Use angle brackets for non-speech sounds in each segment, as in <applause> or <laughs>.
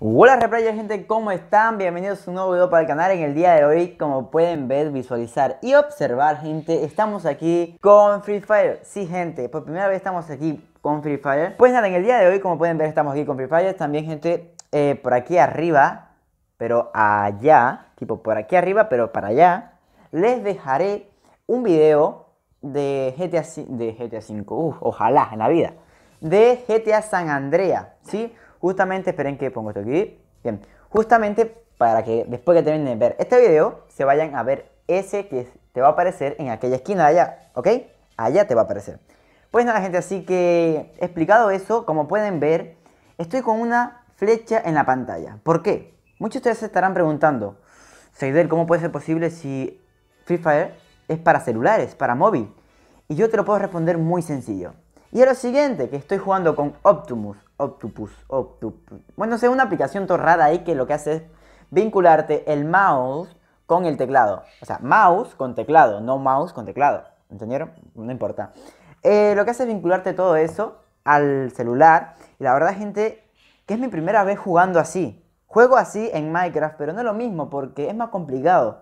Hola Replayers! gente, ¿cómo están? Bienvenidos a un nuevo video para el canal En el día de hoy, como pueden ver, visualizar y observar gente Estamos aquí con Free Fire Sí gente, por primera vez estamos aquí con Free Fire Pues nada, en el día de hoy, como pueden ver, estamos aquí con Free Fire También gente, eh, por aquí arriba, pero allá Tipo por aquí arriba, pero para allá Les dejaré un video de GTA, de GTA 5 ojalá, en la vida De GTA San Andrea, ¿sí? sí Justamente, esperen que pongo esto aquí. Bien, justamente para que después que terminen de ver este video, se vayan a ver ese que te va a aparecer en aquella esquina de allá, ¿ok? Allá te va a aparecer. Pues nada, gente, así que explicado eso, como pueden ver, estoy con una flecha en la pantalla. ¿Por qué? Muchos de ustedes estarán preguntando, Seidel, ¿cómo puede ser posible si Free Fire es para celulares, para móvil? Y yo te lo puedo responder muy sencillo. Y es lo siguiente, que estoy jugando con Optimus, Octopus, Octopus. Bueno, es una aplicación torrada ahí que lo que hace es vincularte el mouse con el teclado. O sea, mouse con teclado, no mouse con teclado. ¿Entendieron? No importa. Eh, lo que hace es vincularte todo eso al celular. Y la verdad, gente, que es mi primera vez jugando así. Juego así en Minecraft, pero no es lo mismo porque es más complicado.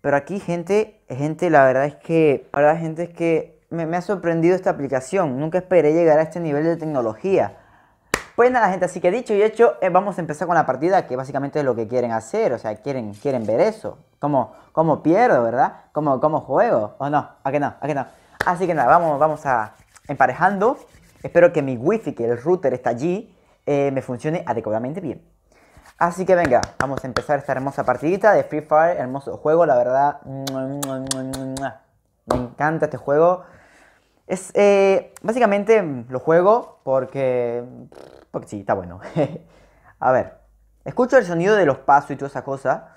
Pero aquí, gente, gente, la verdad es que, la verdad, gente, es que me ha sorprendido esta aplicación. Nunca esperé llegar a este nivel de tecnología. Pues nada, gente, así que dicho y hecho, eh, vamos a empezar con la partida, que básicamente es lo que quieren hacer, o sea, quieren, quieren ver eso. ¿Cómo, pierdo, verdad? ¿Cómo, juego? ¿O no? ¿A qué no? ¿A qué no? Así que nada, vamos, vamos a emparejando. Espero que mi wifi, que el router está allí, eh, me funcione adecuadamente bien. Así que venga, vamos a empezar esta hermosa partidita de Free Fire, hermoso juego, la verdad. Me encanta este juego. Es, eh, básicamente mm, lo juego porque, porque sí, está bueno. <laughs> a ver, escucho el sonido de los pasos y toda esa cosa.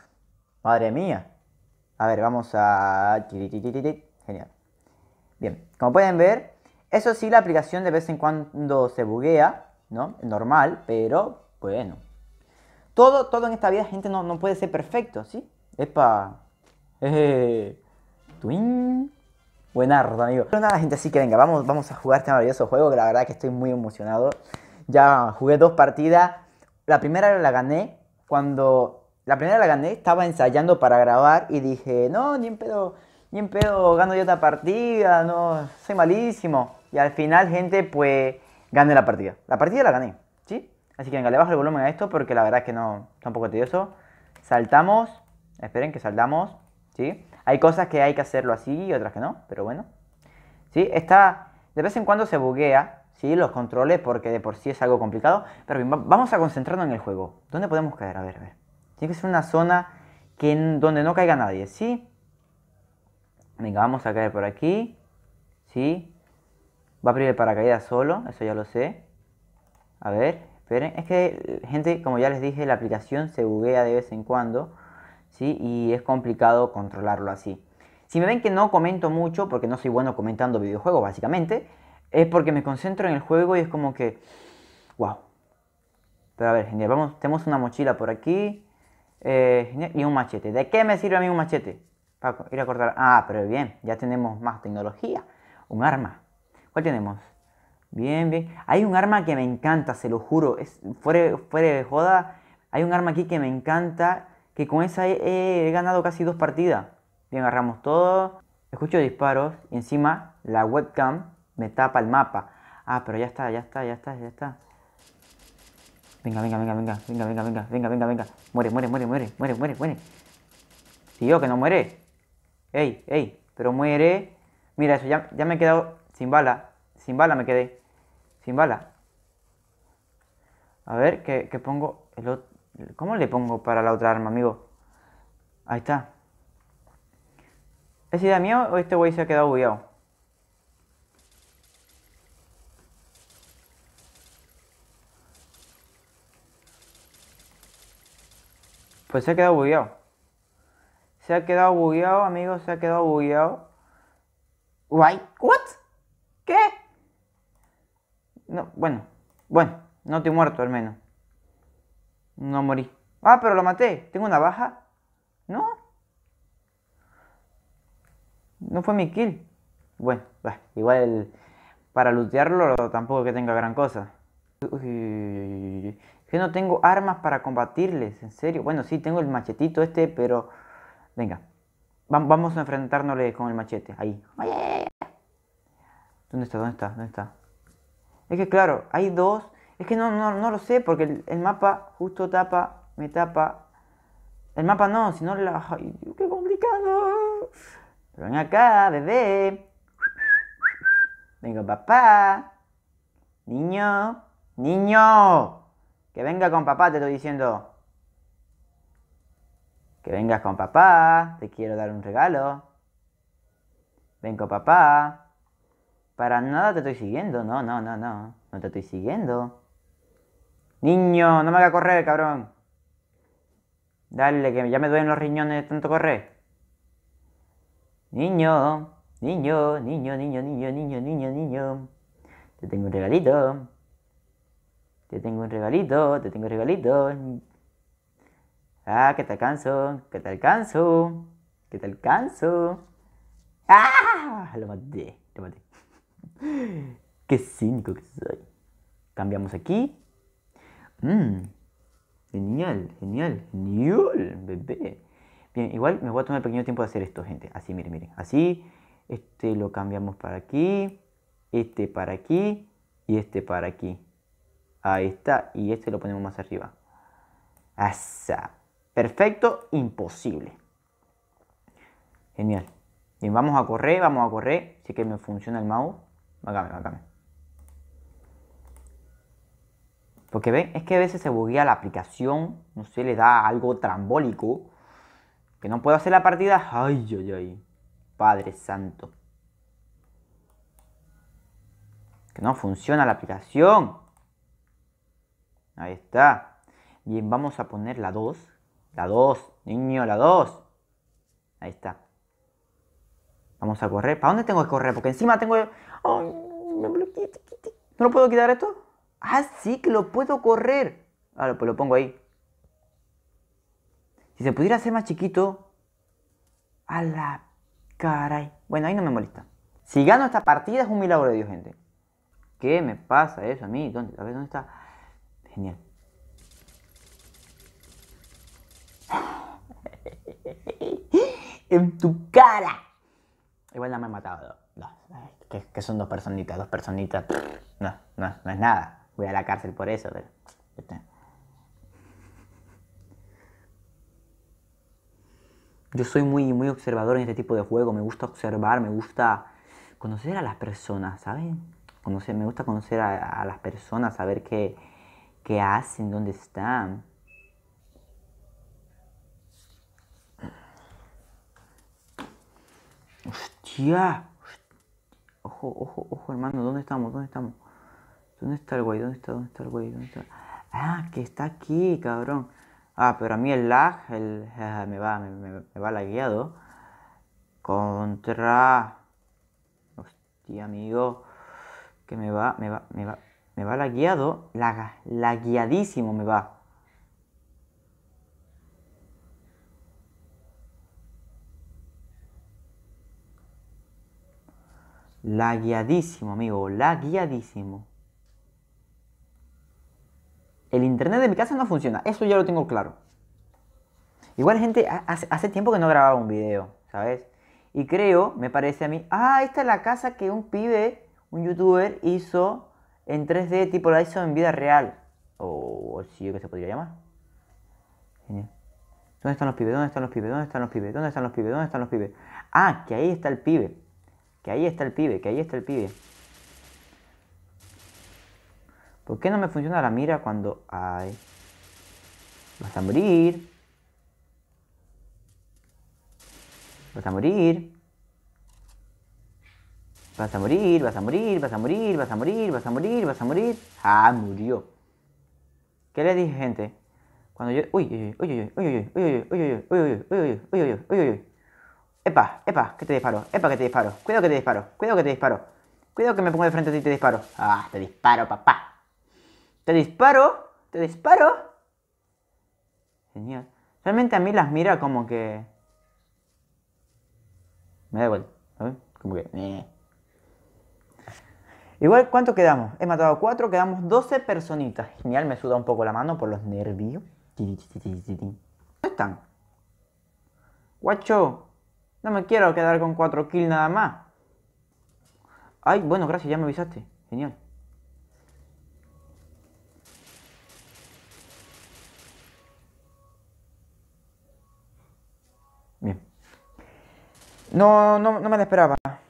Madre mía. A ver, vamos a... Genial. Bien, como pueden ver, eso sí, la aplicación de vez en cuando se buguea, ¿no? Normal, pero bueno. Todo, todo en esta vida, gente, no, puede ser perfecto, ¿sí? Epa. <laughs> twin arroz, amigo. Pero nada, gente, así que venga, vamos, vamos a jugar este maravilloso juego, que la verdad que estoy muy emocionado. Ya jugué dos partidas. La primera la gané cuando... La primera la gané, estaba ensayando para grabar y dije, no, ni en pedo, ni en pedo gano yo otra partida, no, soy malísimo. Y al final, gente, pues gané la partida. La partida la gané, ¿sí? Así que venga, le bajo el volumen a esto porque la verdad que no, está un poco tedioso. Saltamos, esperen que saltamos, ¿sí? Hay cosas que hay que hacerlo así y otras que no, pero bueno. ¿Sí? Está, de vez en cuando se buguea, ¿sí? Los controles porque de por sí es algo complicado. Pero bien, vamos a concentrarnos en el juego. ¿Dónde podemos caer? A ver, a ver. Tiene que ser una zona que, donde no caiga nadie, ¿sí? Venga, vamos a caer por aquí. ¿Sí? Va a abrir el paracaídas solo, eso ya lo sé. A ver, esperen. Es que, gente, como ya les dije, la aplicación se buguea de vez en cuando. Y es complicado controlarlo así. Si me ven que no comento mucho, porque no soy bueno comentando videojuegos básicamente, es porque me concentro en el juego y es como que, wow. Pero a ver, genial, tenemos una mochila por aquí eh, y un machete. ¿De qué me sirve a mí un machete? Para ir a cortar. Ah, pero bien, ya tenemos más tecnología. Un arma. ¿Cuál tenemos? Bien, bien. Hay un arma que me encanta, se lo juro. Es, fuera de joda. Hay un arma aquí que me encanta que con esa he, ganado casi dos partidas. Bien, agarramos todo, escucho disparos y encima la webcam me tapa el mapa. Ah, pero ya está, ya está, ya está, ya está. Venga, venga, venga, venga, venga, venga, venga, venga, venga, venga. Muere, muere, muere, muere, muere, muere, muere. Tío, que no muere. Ey, ey, pero muere. Mira eso, ya, ya me he quedado sin bala. Sin bala me quedé. Sin bala. A ver, qué que pongo el otro. ¿Cómo le pongo para la otra arma, amigo? Ahí está. ¿Es idea mía o este güey se ha quedado bugueado? Pues se ha quedado bugueado. Se ha quedado bugueado, amigo. se ha quedado bugueado. Guay, ¿what? ¿Qué? No, bueno, bueno, no te he muerto al menos. No morí. Ah, pero lo maté. ¿Tengo una baja? No. No fue mi kill. Bueno, igual para lootearlo tampoco que tenga gran cosa. que no tengo armas para combatirles, en serio. Bueno, sí, tengo el machetito este, pero... Venga, vamos a enfrentarnos con el machete. Ahí. ¿Dónde está? ¿Dónde está? ¿Dónde está? Es que claro, hay dos es que no, no, no lo sé, porque el, mapa justo tapa, me tapa. El mapa no, sino la. qué complicado! Pero ven acá, bebé. Venga, papá. Niño. Niño. Que venga con papá, te estoy diciendo. Que vengas con papá. Te quiero dar un regalo. Ven papá. Para nada te estoy siguiendo. No, no, no, no. No te estoy siguiendo. Niño, no me haga correr, cabrón. Dale, que ya me duelen los riñones tanto correr. Niño, niño, niño, niño, niño, niño, niño, niño. Te tengo un regalito. Te tengo un regalito, te tengo un regalito. Ah, que te alcanzo, que te alcanzo, que te alcanzo. ¡Ah! Lo maté, lo maté. <laughs> Qué cínico que soy. Cambiamos aquí. Mmm, genial, genial, genial, bebé. Bien, igual me voy a tomar pequeño tiempo de hacer esto, gente. Así, miren, miren. Así, este lo cambiamos para aquí, este para aquí y este para aquí. Ahí está, y este lo ponemos más arriba. Asa. Perfecto, imposible. Genial. Bien, vamos a correr, vamos a correr. es que me funciona el mouse. Acá, acá. Porque ven, es que a veces se buguea la aplicación, no sé, le da algo trambólico, que no puedo hacer la partida. Ay, ay, ay. Padre santo. Que no funciona la aplicación. Ahí está. Bien, vamos a poner la 2. La 2, niño, la 2. Ahí está. Vamos a correr. ¿Para dónde tengo que correr? Porque encima tengo... Ay, me bloqueé. ¿No lo puedo quitar esto? Ah, sí, que lo puedo correr. Ah, pues lo pongo ahí. Si se pudiera hacer más chiquito. A la caray. Bueno, ahí no me molesta. Si gano esta partida es un milagro de Dios, gente. ¿Qué me pasa eso a mí? ¿Dónde? A ver, ¿dónde está? Genial. <laughs> en tu cara. Igual no me he matado. que, son dos personitas, dos personitas. No, no, no es nada voy a la cárcel por eso, este. Yo soy muy, muy observador en este tipo de juego, me gusta observar, me gusta conocer a las personas, ¿saben? Conocer, me gusta conocer a, las personas, saber qué, qué hacen, dónde están. Hostia. Ojo, ojo, ojo, hermano, ¿dónde estamos? ¿Dónde estamos? ¿Dónde está el güey? ¿Dónde está? ¿Dónde está el güey? Ah, que está aquí, cabrón. Ah, pero a mí el lag el, eh, me, va, me, me, va lagueado. Contra... Hostia, amigo. Que me va, me va, me va, me va lagueado. Laga, guiadísimo me va. Lagueadísimo, amigo. Lagueadísimo. El internet de mi casa no funciona, eso ya lo tengo claro. Igual gente, hace, tiempo que no grababa un video, ¿sabes? Y creo, me parece a mí, ah, esta es la casa que un pibe, un youtuber, hizo en 3D, tipo la hizo en vida real. O, si sí, que se podría llamar. Genial. ¿Dónde están los pibes? ¿Dónde están los pibes? ¿Dónde están los pibes? ¿Dónde están los pibes? ¿Dónde están los pibes? Ah, que ahí está el pibe. Que ahí está el pibe, que ahí está el pibe. ¿Por qué no me funciona la mira cuando... hay...? Vas a morir. Vas a morir. Vas a morir, vas a morir, vas a morir, vas a morir, vas a morir, vas a morir. Ah, murió. ¿Qué le dije, gente? Cuando yo. Uy, uy, uy, uy, uy, uy, uy, uy, uy, uy, uy, uy, uy, uy, uy, uy. Epa, epa, que te disparo, epa, que te disparo. Cuidado que te disparo, cuidado que te disparo. Cuidado que me pongo de frente a ti y te disparo. Ah, te disparo, papá. Te disparo, te disparo. Genial. Realmente a mí las mira como que... Me da igual. ver. Como que... Igual, ¿cuánto quedamos? He matado cuatro, quedamos 12 personitas. Genial, me suda un poco la mano por los nervios. ¿Dónde están? Guacho, no me quiero quedar con 4 kills nada más. Ay, bueno, gracias, ya me avisaste. Genial. No, no, no me la esperaba.